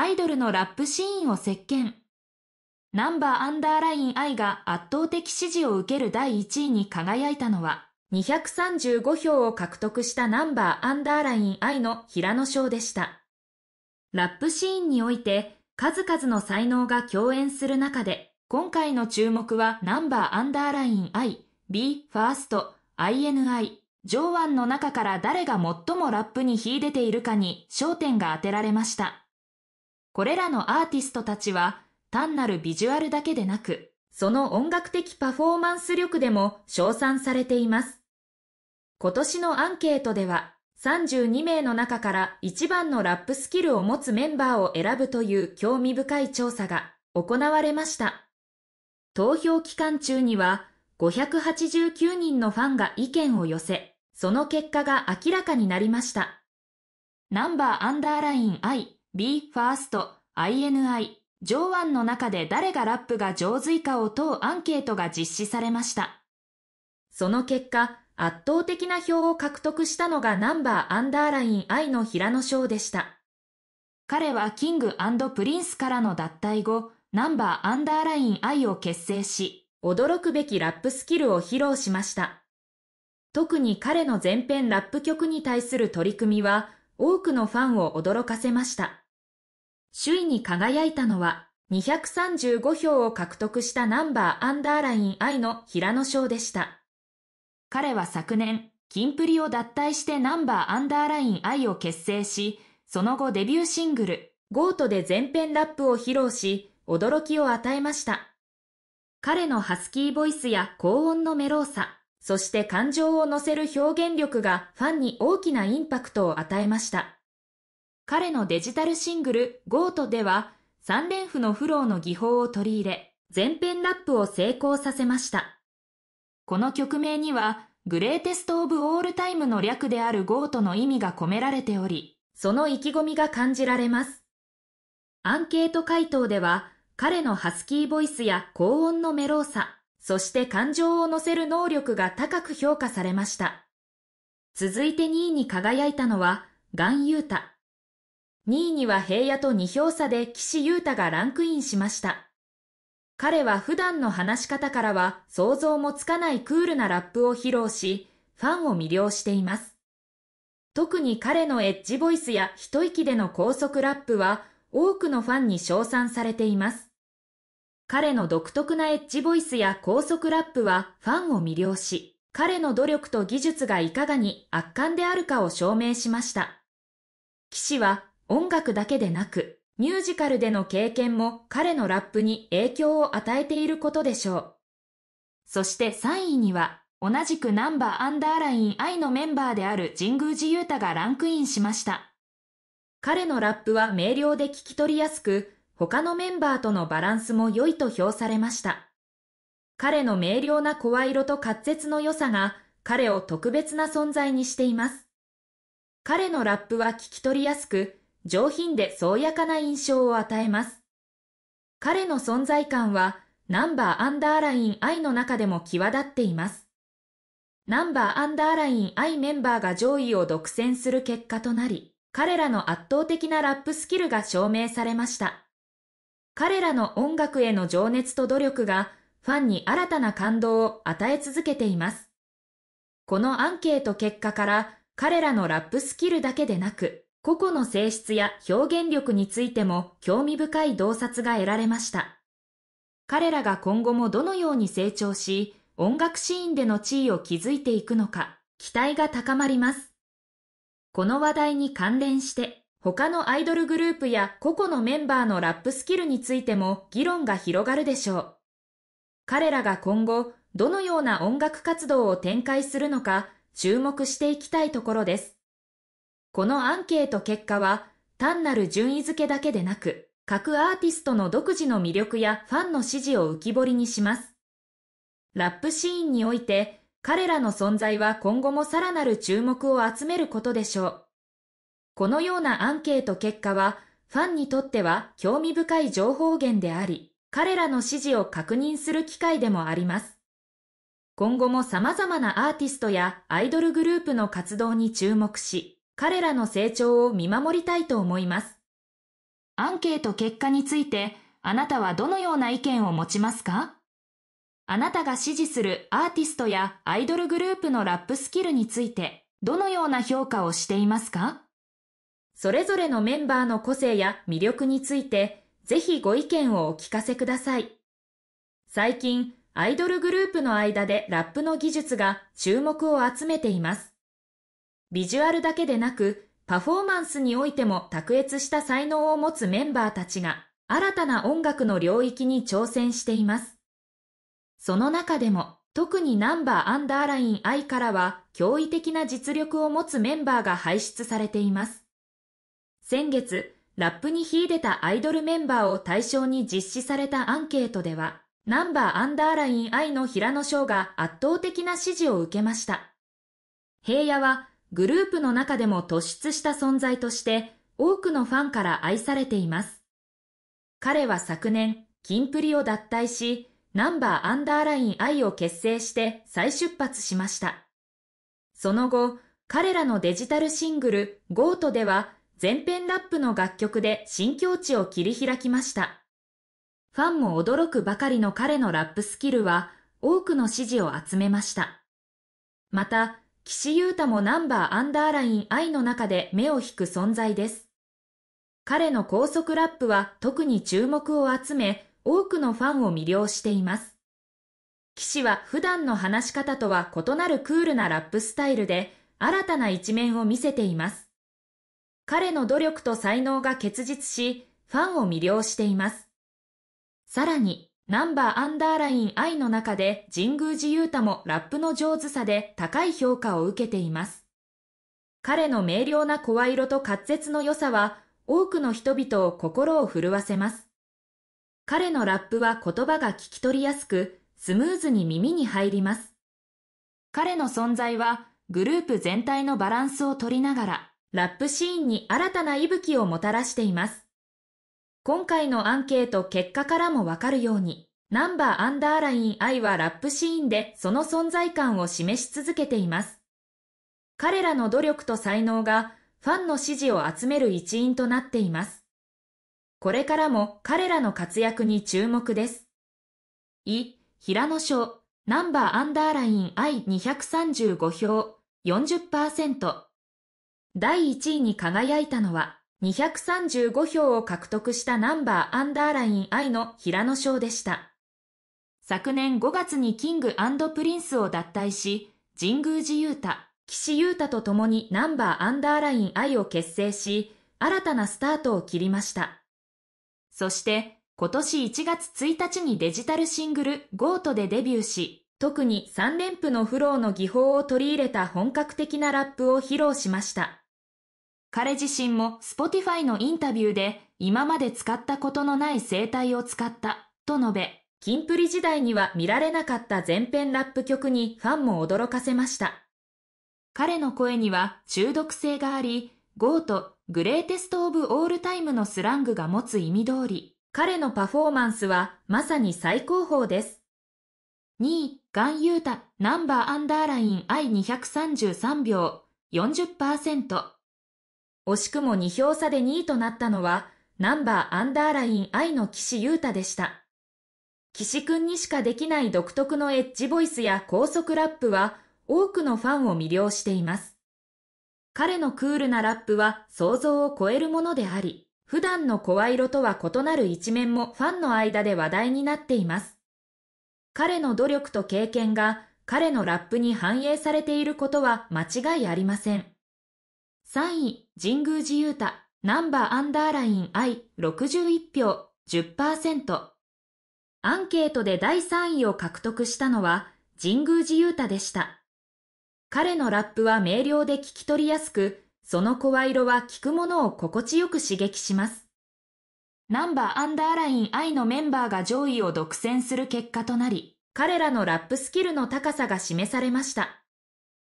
アイドルのラップシーンを席巻。ナンバーアンダーライン I が圧倒的支持を受ける第1位に輝いたのは、235票を獲得したナンバーアンダーライン I の平野翔でした。ラップシーンにおいて、数々の才能が共演する中で、今回の注目はナンバーアンダーライン I、B、ファースト、INI、上腕の中から誰が最もラップに秀でているかに焦点が当てられました。これらのアーティストたちは単なるビジュアルだけでなく、その音楽的パフォーマンス力でも称賛されています。今年のアンケートでは、32名の中から一番のラップスキルを持つメンバーを選ぶという興味深い調査が行われました。投票期間中には589人のファンが意見を寄せ、その結果が明らかになりました。ナンバーアンダーライン I b ーファースト INI 上腕の中で誰がラップが上手いかを問うアンケートが実施されました。その結果、圧倒的な票を獲得したのがナンバーアンダーライン I の平野翔でした。彼はキングプリンスからの脱退後、ナンバーアンダーライン I を結成し、驚くべきラップスキルを披露しました。特に彼の全編ラップ曲に対する取り組みは、多くのファンを驚かせました。首位に輝いたのは、235票を獲得したナンバーアンダーライン I の平野翔でした。彼は昨年、金プリを脱退してナンバーアンダーライン I を結成し、その後デビューシングル、ゴートで全編ラップを披露し、驚きを与えました。彼のハスキーボイスや高音のメローさ、そして感情を乗せる表現力がファンに大きなインパクトを与えました。彼のデジタルシングル GO トでは3連符のフローの技法を取り入れ、全編ラップを成功させました。この曲名には、グレーテスト・オブ・オールタイムの略である GO トの意味が込められており、その意気込みが感じられます。アンケート回答では、彼のハスキーボイスや高音のメローさ、そして感情を乗せる能力が高く評価されました。続いて2位に輝いたのは、ガン・ユータ。2位には平野と2票差で岸優太がランクインしました。彼は普段の話し方からは想像もつかないクールなラップを披露し、ファンを魅了しています。特に彼のエッジボイスや一息での高速ラップは多くのファンに称賛されています。彼の独特なエッジボイスや高速ラップはファンを魅了し、彼の努力と技術がいかがに圧巻であるかを証明しました。騎士は音楽だけでなく、ミュージカルでの経験も彼のラップに影響を与えていることでしょう。そして3位には、同じくナンバーアンダーライン愛のメンバーである神宮寺勇太がランクインしました。彼のラップは明瞭で聞き取りやすく、他のメンバーとのバランスも良いと評されました。彼の明瞭な声色と滑舌の良さが、彼を特別な存在にしています。彼のラップは聞き取りやすく、上品で爽やかな印象を与えます。彼の存在感は、ナンバーアンダーライン I の中でも際立っています。ナンバーアンダーライン I メンバーが上位を独占する結果となり、彼らの圧倒的なラップスキルが証明されました。彼らの音楽への情熱と努力が、ファンに新たな感動を与え続けています。このアンケート結果から、彼らのラップスキルだけでなく、個々の性質や表現力についても興味深い洞察が得られました。彼らが今後もどのように成長し、音楽シーンでの地位を築いていくのか、期待が高まります。この話題に関連して、他のアイドルグループや個々のメンバーのラップスキルについても議論が広がるでしょう。彼らが今後、どのような音楽活動を展開するのか注目していきたいところです。このアンケート結果は、単なる順位付けだけでなく、各アーティストの独自の魅力やファンの支持を浮き彫りにします。ラップシーンにおいて、彼らの存在は今後もさらなる注目を集めることでしょう。このようなアンケート結果は、ファンにとっては興味深い情報源であり、彼らの支持を確認する機会でもあります。今後も様々なアーティストやアイドルグループの活動に注目し、彼らの成長を見守りたいと思います。アンケート結果について、あなたはどのような意見を持ちますかあなたが支持するアーティストやアイドルグループのラップスキルについて、どのような評価をしていますかそれぞれのメンバーの個性や魅力について、ぜひご意見をお聞かせください。最近、アイドルグループの間でラップの技術が注目を集めています。ビジュアルだけでなく、パフォーマンスにおいても卓越した才能を持つメンバーたちが、新たな音楽の領域に挑戦しています。その中でも、特にナンバーアンダーライン I からは、驚異的な実力を持つメンバーが輩出されています。先月、ラップに秀でたアイドルメンバーを対象に実施されたアンケートでは、ナンバーアンダーライン I の平野翔が圧倒的な支持を受けました。平野はグループの中でも突出した存在として多くのファンから愛されています。彼は昨年、キンプリを脱退し、ナンバーアンダーライン愛を結成して再出発しました。その後、彼らのデジタルシングル、ゴートでは、全編ラップの楽曲で新境地を切り開きました。ファンも驚くばかりの彼のラップスキルは、多くの支持を集めました。また、岸優太もナンバーアンダーライン I の中で目を引く存在です。彼の高速ラップは特に注目を集め、多くのファンを魅了しています。士は普段の話し方とは異なるクールなラップスタイルで、新たな一面を見せています。彼の努力と才能が結実し、ファンを魅了しています。さらに、ナンバーアンダーライン I の中で神宮寺勇太もラップの上手さで高い評価を受けています。彼の明瞭な声色と滑舌の良さは多くの人々を心を震わせます。彼のラップは言葉が聞き取りやすくスムーズに耳に入ります。彼の存在はグループ全体のバランスを取りながらラップシーンに新たな息吹をもたらしています。今回のアンケート結果からもわかるように、ナンバーアンダーライン I はラップシーンでその存在感を示し続けています。彼らの努力と才能がファンの支持を集める一因となっています。これからも彼らの活躍に注目です。い、平野賞、ナンバーアンダーライン I235 票、40%。第1位に輝いたのは、235票を獲得したナンバーアンダーライン I の平野翔でした。昨年5月にキングプリンスを脱退し、神宮寺勇太、岸優太と共にナンバーアンダーライン I を結成し、新たなスタートを切りました。そして、今年1月1日にデジタルシングル GOAT でデビューし、特に3連符のフローの技法を取り入れた本格的なラップを披露しました。彼自身も Spotify のインタビューで今まで使ったことのない生態を使ったと述べ、キンプリ時代には見られなかった全編ラップ曲にファンも驚かせました。彼の声には中毒性があり、GO とグレーテスト・オブ・オールタイムのスラングが持つ意味通り、彼のパフォーマンスはまさに最高峰です。2位、ガンユータ、ナンバーアンダーライン I233 秒、40%。惜しくも2票差で2位となったのは、ナンバーアンダーライン愛の岸優太でした。岸くんにしかできない独特のエッジボイスや高速ラップは、多くのファンを魅了しています。彼のクールなラップは想像を超えるものであり、普段の声色とは異なる一面もファンの間で話題になっています。彼の努力と経験が彼のラップに反映されていることは間違いありません。3位、神宮寺勇太、ナンバーアンダーライン I61 票10%。アンケートで第3位を獲得したのは、神宮寺勇太でした。彼のラップは明瞭で聞き取りやすく、その声色は聞くものを心地よく刺激します。ナンバーアンダーライン I のメンバーが上位を独占する結果となり、彼らのラップスキルの高さが示されました。